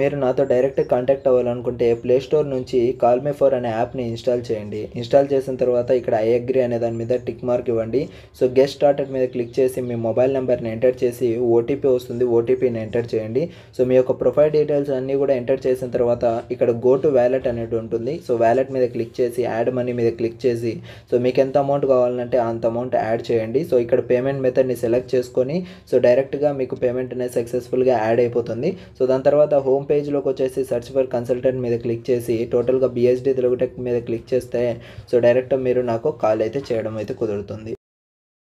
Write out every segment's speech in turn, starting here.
మీరు నాతో direct contact అవ్వాలనుకుంటే ప్లే స్టోర్ నుంచి కాల్ మే ఫోర్ అనే యాప్ని ఇన్స్టాల్ చేయండి ఇన్స్టాల్ చేసిన తర్వాత ఇక్కడ ఐ అగ్రి అనే దాని మీద టిక్ మార్క్ ఇవ్వండి సో గెస్ట్ స్టార్టెడ్ మీద క్లిక్ చేసి మీ మొబైల్ నెంబర్ని ఎంటర్ చేసి ఓటీపీ వస్తుంది ఓటీపీని ఎంటర్ చేయండి సో మీ యొక్క ప్రొఫైల్ డీటెయిల్స్ అన్నీ కూడా ఎంటర్ చేసిన తర్వాత ఇక్కడ గో టు వ్యాలెట్ అనేది ఉంటుంది సో వ్యాలెట్ మీద క్లిక్ చేసి యాడ్ మనీ మీద క్లిక్ చేసి సో మీకు ఎంత అమౌంట్ కావాలంటే అంత అమౌంట్ యాడ్ చేయండి సో ఇక్కడ పేమెంట్ మెథడ్ని సెలెక్ట్ చేసుకొని సో డైరెక్ట్గా మీకు పేమెంట్ అనేది సక్సెస్ఫుల్గా యాడ్ అయిపోతుంది సో దాని తర్వాత హోమ్ హోమ్ పేజ్లోకి వచ్చేసి సర్చ్ ఫర్ కన్సల్టెంట్ మీద క్లిక్ చేసి టోటల్గా బిఎస్డి తెలుగు టెక్ మీద క్లిక్ చేస్తే సో డైరెక్ట్ మీరు నాకు కాల్ అయితే చేయడం అయితే కుదురుతుంది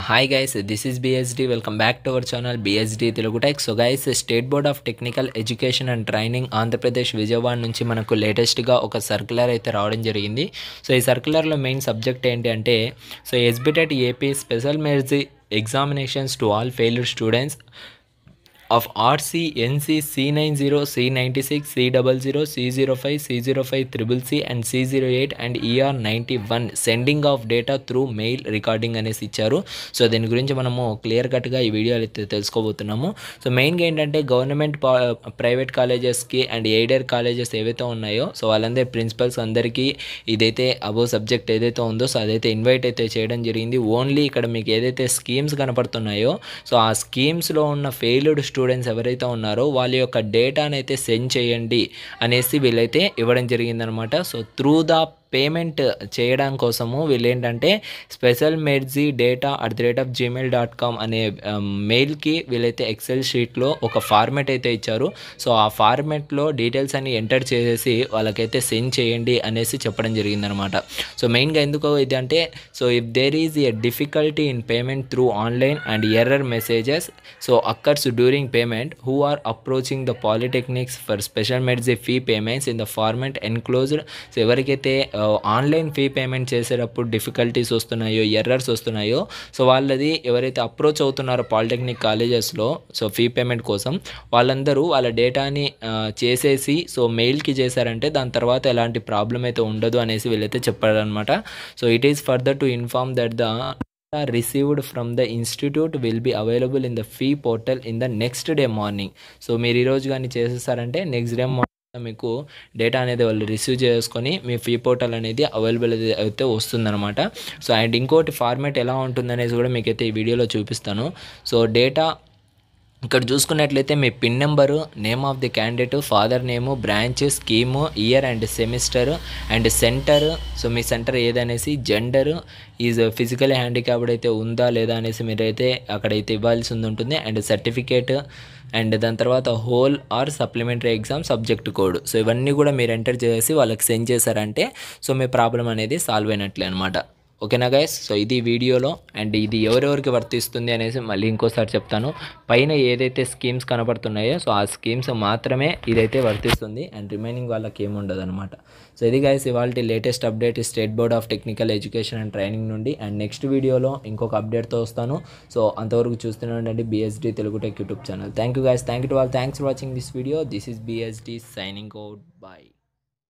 hi guys this is BSD welcome back to our channel BSD Telugu Tech so guys state board of technical education and training Andhra Pradesh Vijayawada నుంచి మనకు లేటెస్ట్గా ఒక సర్క్యులర్ అయితే రావడం జరిగింది సో ఈ సర్క్యులర్లో మెయిన్ సబ్జెక్ట్ ఏంటి అంటే so SBTET AP special mercy examinations to all failed students of RC NC C C C C nine zero zero zero six double five C zero five triple C and C zero eight and ER ninety one sending of data through mail recording అనేసి ఇచ్చారు so దీని గురించి మనము clear కట్గా ఈ వీడియోలు అయితే తెలుసుకోబోతున్నాము so మెయిన్గా ఏంటంటే గవర్నమెంట్ ప్రైవేట్ కాలేజెస్కి అండ్ ఎయిడెడ్ కాలేజెస్ ఏవైతే ఉన్నాయో సో వాళ్ళందరి ప్రిన్సిపల్స్ అందరికీ ఇదైతే అబో సబ్జెక్ట్ ఏదైతే ఉందో సో అదైతే ఇన్వైట్ అయితే చేయడం జరిగింది ఓన్లీ ఇక్కడ మీకు ఏదైతే స్కీమ్స్ కనపడుతున్నాయో సో ఆ స్కీమ్స్లో ఉన్న ఫెయిల్డ్ స్టూడెంట్ స్టూడెంట్స్ ఎవరైతే ఉన్నారో వాళ్ళ యొక్క డేటానైతే సెండ్ చేయండి అనేసి వీళ్ళైతే ఇవ్వడం జరిగిందనమాట సో త్రూ ద పేమెంట్ చేయడం కోసము వీళ్ళు ఏంటంటే special mercy data at the rate of Gmail dot com అనే మెయిల్కి um, వీళ్ళైతే ఎక్సెల్ షీట్లో ఒక ఫార్మెట్ అయితే ఇచ్చారు సో ఆ ఫార్మెట్లో డీటెయిల్స్ అన్ని ఎంటర్ చేసేసి వాళ్ళకైతే సెండ్ చేయండి అనేసి చెప్పడం జరిగిందనమాట సో మెయిన్గా ఎందుకు ఇది అంటే so if there is a difficulty in payment through online and error messages so occurs during payment who are approaching the polytechnics for special mercy fee payments in the format enclosed so ఎవరికైతే uh, online fee payment చేసేటప్పుడు difficulties వస్తున్నాయో errors వస్తున్నాయో so వాళ్ళది ఎవరైతే approach అవుతున్నారో polytechnic కాలేజెస్లో so fee payment కోసం వాళ్ళందరూ వాళ్ళ డేటాని చేసేసి సో మెయిల్కి చేశారంటే దాని తర్వాత ఎలాంటి ప్రాబ్లం అయితే ఉండదు అనేసి వీళ్ళైతే చెప్పారనమాట so it is further to inform that the received from the institute will be available in the fee portal in the next day morning so మీరు ఈరోజు కానీ చేసేసారంటే నెక్స్ట్ డే మార్నింగ్ మీకు డేటా అనేది వాళ్ళు రిసీవ్ చేసుకొని మీ ఫీ పోర్టల్ అనేది అవైలబుల్ అయితే వస్తుందన్నమాట సో అండ్ ఇంకోటి ఫార్మేట్ ఎలా ఉంటుందనేసి కూడా మీకైతే ఈ వీడియోలో చూపిస్తాను సో డేటా ఇక్కడ చూసుకున్నట్లయితే మీ pin number name of the candidate father name branch scheme year and semester and centre so మీ సెంటర్ ఏదనేసి జెండర్ ఈజ్ ఫిజికల్ హ్యాండిక్యాప్డ్ అయితే ఉందా లేదా అనేసి మీరైతే అక్కడైతే ఇవ్వాల్సి ఉంటుంది అండ్ సర్టిఫికేట్ అండ్ దాని తర్వాత whole or supplementary exam subject code so ఇవన్నీ కూడా మీరు ఎంటర్ చేసి వాళ్ళకి సెండ్ చేశారంటే సో మీ ప్రాబ్లం అనేది సాల్వ్ అయినట్లే అనమాట ఓకేనా గైస్ సో ఇది వీడియోలో అండ్ ఇది ఎవరెవరికి వర్తిస్తుంది అనేసి మళ్ళీ ఇంకోసారి చెప్తాను పైన ఏదైతే స్కీమ్స్ కనపడుతున్నాయో సో ఆ స్కీమ్స్ మాత్రమే ఇదైతే వర్తిస్తుంది అండ్ రిమైనింగ్ వాళ్ళకి ఏముండదు అనమాట సో ఇది గైస్ ఇవాళ latest update state board of technical education and training నుండి అండ్ నెక్స్ట్ వీడియోలో ఇంకొక అప్డేట్తో వస్తాను సో అంతవరకు చూస్తూనే ఉండండి BSD Telugu Tech YouTube channel thank you guys thank you too thanks for watching this video this is BSD signing out bye